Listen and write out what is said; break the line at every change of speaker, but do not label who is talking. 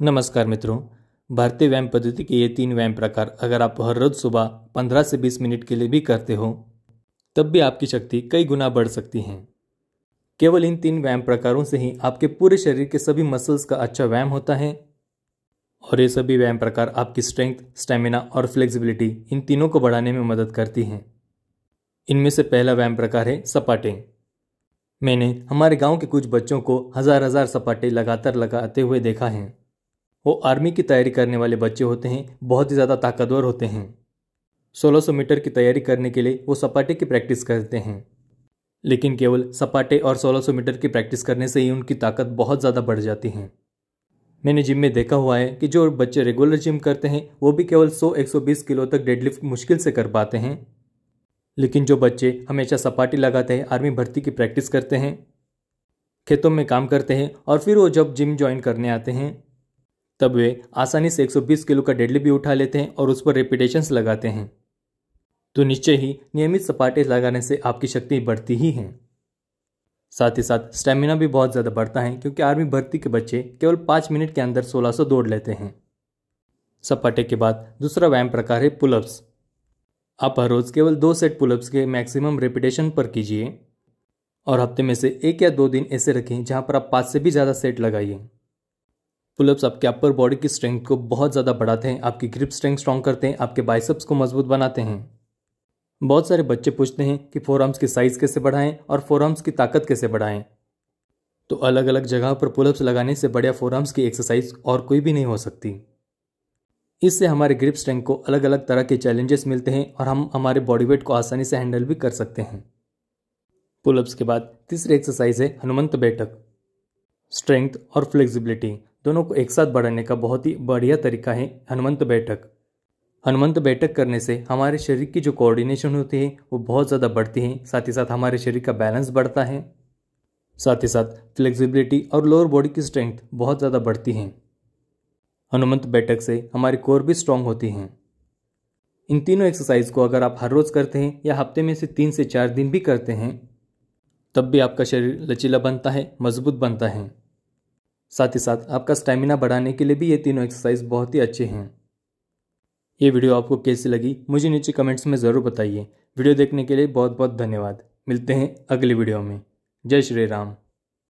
नमस्कार मित्रों भारतीय व्यायाम पद्धति के ये तीन व्यायाम प्रकार अगर आप हर रोज सुबह 15 से 20 मिनट के लिए भी करते हो तब भी आपकी शक्ति कई गुना बढ़ सकती है केवल इन तीन व्यायाम प्रकारों से ही आपके पूरे शरीर के सभी मसल्स का अच्छा व्यायाम होता है और ये सभी व्यायाम प्रकार आपकी स्ट्रेंथ स्टेमिना और फ्लेक्सिबिलिटी इन तीनों को बढ़ाने में मदद करती हैं इनमें से पहला व्यायाम प्रकार है सपाटे मैंने हमारे गांव के कुछ बच्चों को हजार हजार सपाटे लगातार लगाते हुए देखा है वो आर्मी की तैयारी करने वाले बच्चे होते हैं बहुत ही ज़्यादा ताकतवर होते हैं 1600 मीटर की तैयारी करने के लिए वो सपाटे की प्रैक्टिस करते हैं लेकिन केवल सपाटे और 1600 मीटर की प्रैक्टिस करने से ही उनकी ताकत बहुत ज़्यादा बढ़ जाती है मैंने जिम में देखा हुआ है कि जो बच्चे रेगुलर जिम करते हैं वो भी केवल 100-120 किलो तक डेडलिफ्ट मुश्किल से कर पाते हैं लेकिन जो बच्चे हमेशा सपाटी लगाते हैं आर्मी भर्ती की प्रैक्टिस करते हैं खेतों में काम करते हैं और फिर वो जब जिम ज्वाइन करने आते हैं तब वे आसानी से 120 किलो का डेडली भी उठा लेते हैं और उस पर रेपिटेशंस लगाते हैं तो निश्चय ही नियमित सपाटे लगाने से आपकी शक्ति बढ़ती ही है साथ ही साथ स्टेमिना भी बहुत ज़्यादा बढ़ता है क्योंकि आर्मी भर्ती के बच्चे केवल पाँच मिनट के अंदर सोलह सौ दौड़ लेते हैं सपाटे के बाद दूसरा व्यायाम प्रकार है पुलअप्स आप हर रोज़ केवल दो सेट पुलअप्स के मैक्सिमम रेपिटेशन पर कीजिए और हफ्ते में से एक या दो दिन ऐसे रखें जहाँ पर आप पाँच से भी ज़्यादा सेट लगाइए पुलअप्स आपके अपर बॉडी की स्ट्रेंथ को बहुत ज़्यादा बढ़ाते हैं आपकी ग्रिप स्ट्रेंथ स्ट्रॉन्ग करते हैं आपके बाइसअप्स को मजबूत बनाते हैं बहुत सारे बच्चे पूछते हैं कि फोरआर्म्स की साइज़ कैसे बढ़ाएं और फोरआर्म्स की ताकत कैसे बढ़ाएं तो अलग अलग जगह पर पुलअप्स लगाने से बढ़िया फोरआर्म्स की एक्सरसाइज और कोई भी नहीं हो सकती इससे हमारे ग्रिप स्ट्रेंथ को अलग अलग तरह के चैलेंजेस मिलते हैं और हम हमारे बॉडी वेट को आसानी से हैंडल भी कर सकते हैं पुलअप्स के बाद तीसरी एक्सरसाइज है हनुमंत बैठक स्ट्रेंथ और फ्लेक्सिबिलिटी दोनों को एक साथ बढ़ाने का बहुत ही बढ़िया तरीका है हनुमंत बैठक हनुमंत बैठक करने से हमारे शरीर की जो कोऑर्डिनेशन होती है वो बहुत ज़्यादा बढ़ती है साथ ही साथ हमारे शरीर का बैलेंस बढ़ता है साथ ही साथ फ्लेक्सिबिलिटी और लोअर बॉडी की स्ट्रेंथ बहुत ज़्यादा बढ़ती है हनुमंत बैठक से हमारी कोर भी स्ट्रांग होती हैं इन तीनों एक्सरसाइज को अगर आप हर रोज़ करते हैं या हफ्ते में से तीन से चार दिन भी करते हैं तब भी आपका शरीर लचीला बनता है मजबूत बनता है साथ ही साथ आपका स्टेमिना बढ़ाने के लिए भी ये तीनों एक्सरसाइज बहुत ही अच्छे हैं ये वीडियो आपको कैसी लगी मुझे नीचे कमेंट्स में ज़रूर बताइए वीडियो देखने के लिए बहुत बहुत धन्यवाद मिलते हैं अगले वीडियो में जय श्री राम